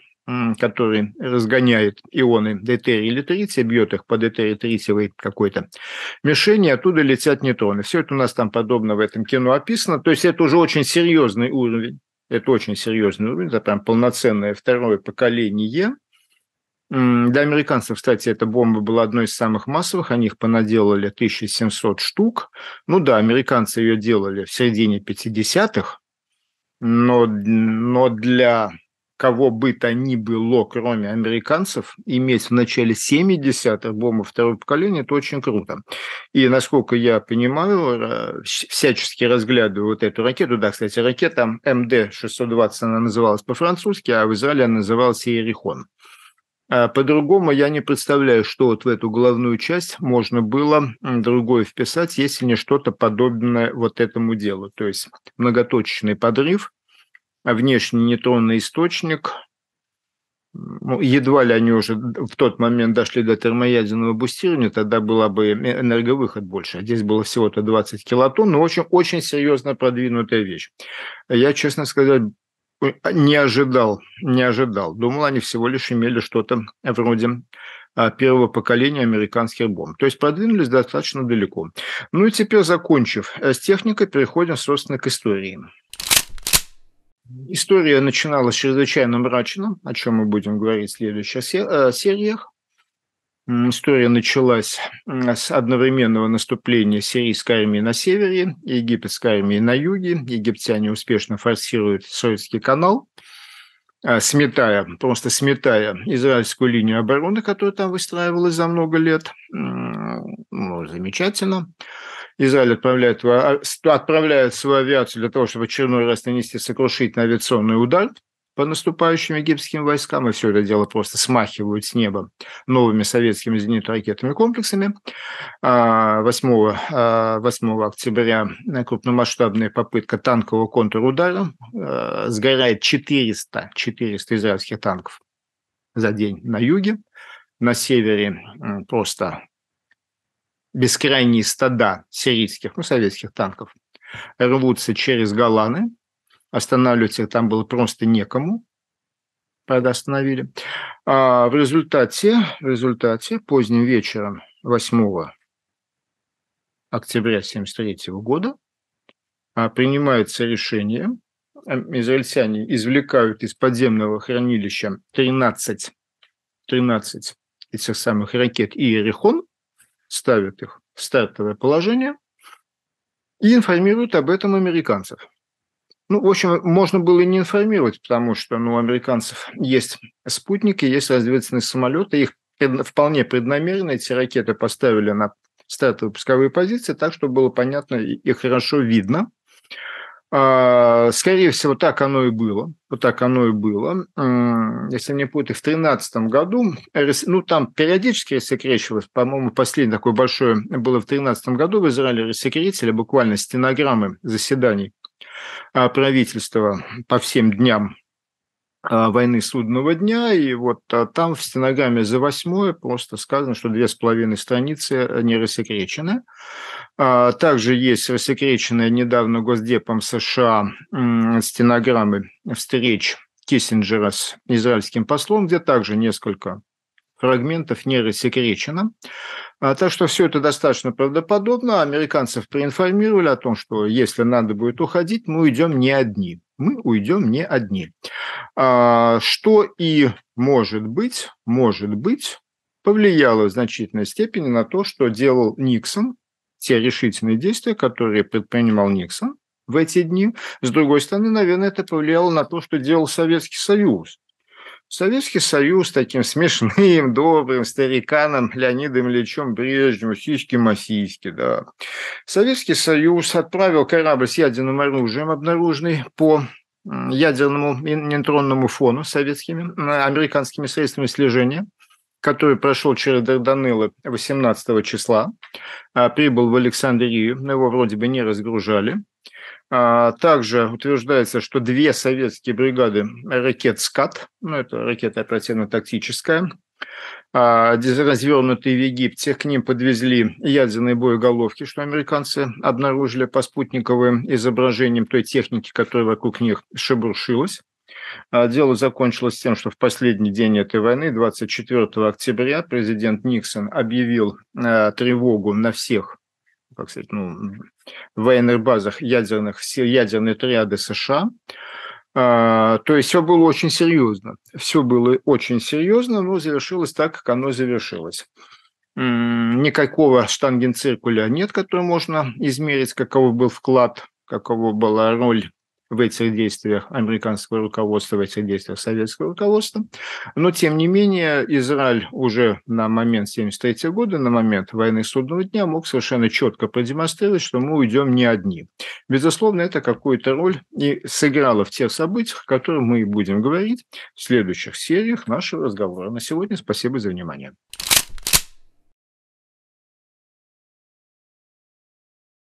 который разгоняет ионы детерия или трития, бьет их по детерии тритиевой какой-то мишени, оттуда летят нейтроны. Все это у нас там подобно в этом кино описано. То есть это уже очень серьезный уровень. Это очень серьезный уровень, это прям полноценное второе поколение. Для американцев, кстати, эта бомба была одной из самых массовых, они их понаделали 1700 штук. Ну да, американцы ее делали в середине 50-х, но, но для кого бы то ни было, кроме американцев, иметь в начале 70-х бомбы второго поколения, это очень круто. И, насколько я понимаю, э, всячески разглядываю вот эту ракету. Да, кстати, ракета МД-620, она называлась по-французски, а в Израиле она называлась «Иерихон». А по-другому я не представляю, что вот в эту головную часть можно было другое вписать, если не что-то подобное вот этому делу. То есть многоточечный подрыв – а внешний нейтронный источник. Ну, едва ли они уже в тот момент дошли до термоядерного бустирования, тогда была бы э, энерговыход больше. А здесь было всего-то 20 килотонн, но очень, очень серьезно продвинутая вещь. Я, честно сказать, э, не ожидал, не ожидал. Думал, они всего лишь имели что-то вроде а, первого поколения американских бомб. То есть продвинулись достаточно далеко. Ну и теперь, закончив э, с техникой, переходим, собственно, к истории. История начиналась чрезвычайно мрачно, о чем мы будем говорить в следующих э, сериях. История началась с одновременного наступления сирийской армии на севере, египетской армии на юге. Египтяне успешно форсируют Суэцкий канал, э, сметая, просто сметая израильскую линию обороны, которая там выстраивалась за много лет. Ну, Замечательно. Израиль отправляет, а, отправляет свою авиацию для того, чтобы очередной раз нанести сокрушительный авиационный удар по наступающим египетским войскам, и все это дело просто смахивают с неба новыми советскими зенитно-ракетными комплексами. 8, а, 8 а, октября крупномасштабная попытка танкового контрудара. Сгорает 400, 400 израильских танков за день на юге. На севере просто бескрайние стада сирийских, ну, советских танков рвутся через Голланы, останавливать их там было просто некому, правда, остановили. А в результате, в результате поздним вечером 8 октября 1973 года а, принимается решение, а, израильтяне извлекают из подземного хранилища 13, 13 этих самых ракет Иерихон, ставят их в стартовое положение и информируют об этом американцев. Ну, в общем, можно было и не информировать, потому что ну, у американцев есть спутники, есть разведывательные самолеты, их вполне преднамеренно эти ракеты поставили на стартовые пусковые позиции, так, чтобы было понятно и хорошо видно. А, скорее всего, так оно и было. Вот так оно и было. Если мне путать, в 2013 году, ну, там периодически рассекречивалось, по-моему, последнее такое большое было в 2013 году в Израиле рассекретили буквально стенограммы заседаний а, правительства по всем дням а, войны судного дня, и вот а, там в стенограмме за восьмое просто сказано, что две с половиной страницы э, не рассекречены. А, также есть рассекреченная недавно Госдепом США стенограммы встреч Киссинджера с израильским послом, где также несколько фрагментов не рассекречено. Так что все это достаточно правдоподобно. Американцев проинформировали о том, что если надо будет уходить, мы уйдем не одни мы уйдем не одни. А, что и может быть, может быть, повлияло в значительной степени на то, что делал Никсон, те решительные действия, которые предпринимал Никсон в эти дни. С другой стороны, наверное, это повлияло на то, что делал Советский Союз. Советский Союз таким смешным, добрым стариканом Леонидом Ильичем Брежневым, сиськи-масиськи, да. Советский Союз отправил корабль с ядерным оружием, обнаруженный по ядерному нейтронному фону советскими, американскими средствами слежения, который прошел через Дарданеллы 18 числа, а прибыл в Александрию, но его вроде бы не разгружали. А, также утверждается, что две советские бригады ракет «Скат», ну, это ракета оперативно-тактическая, а, развернутые в Египте, к ним подвезли ядерные боеголовки, что американцы обнаружили по спутниковым изображениям той техники, которая вокруг них шебуршилась. А, дело закончилось тем, что в последний день этой войны, 24 октября, президент Никсон объявил тревогу на всех как сказать, ну, военных базах ядерных, ядерной триады США. А, то есть все было очень серьезно. Все было очень серьезно, но завершилось так, как оно завершилось. Никакого штангенциркуля нет, который можно измерить, каков был вклад, какова была роль в этих действиях американского руководства, в этих действиях советского руководства. Но, тем не менее, Израиль уже на момент 1973 года, на момент войны судного дня, мог совершенно четко продемонстрировать, что мы уйдем не одни. Безусловно, это какую-то роль и сыграло в тех событиях, о которых мы и будем говорить в следующих сериях нашего разговора. На сегодня спасибо за внимание.